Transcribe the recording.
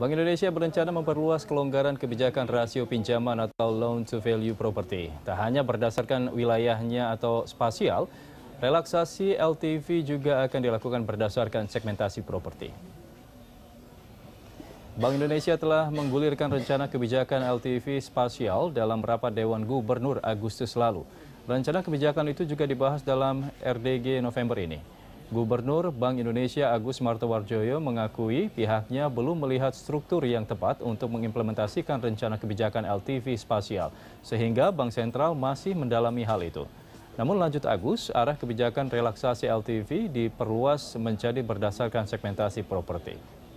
Bank Indonesia berencana memperluas kelonggaran kebijakan rasio pinjaman atau loan to value property. Tak hanya berdasarkan wilayahnya atau spasial, relaksasi LTV juga akan dilakukan berdasarkan segmentasi properti. Bank Indonesia telah menggulirkan rencana kebijakan LTV spasial dalam rapat Dewan Gubernur Agustus lalu. Rencana kebijakan itu juga dibahas dalam RDG November ini. Gubernur Bank Indonesia Agus Martowarjoyo mengakui pihaknya belum melihat struktur yang tepat untuk mengimplementasikan rencana kebijakan LTV spasial, sehingga Bank Sentral masih mendalami hal itu. Namun lanjut Agus, arah kebijakan relaksasi LTV diperluas menjadi berdasarkan segmentasi properti.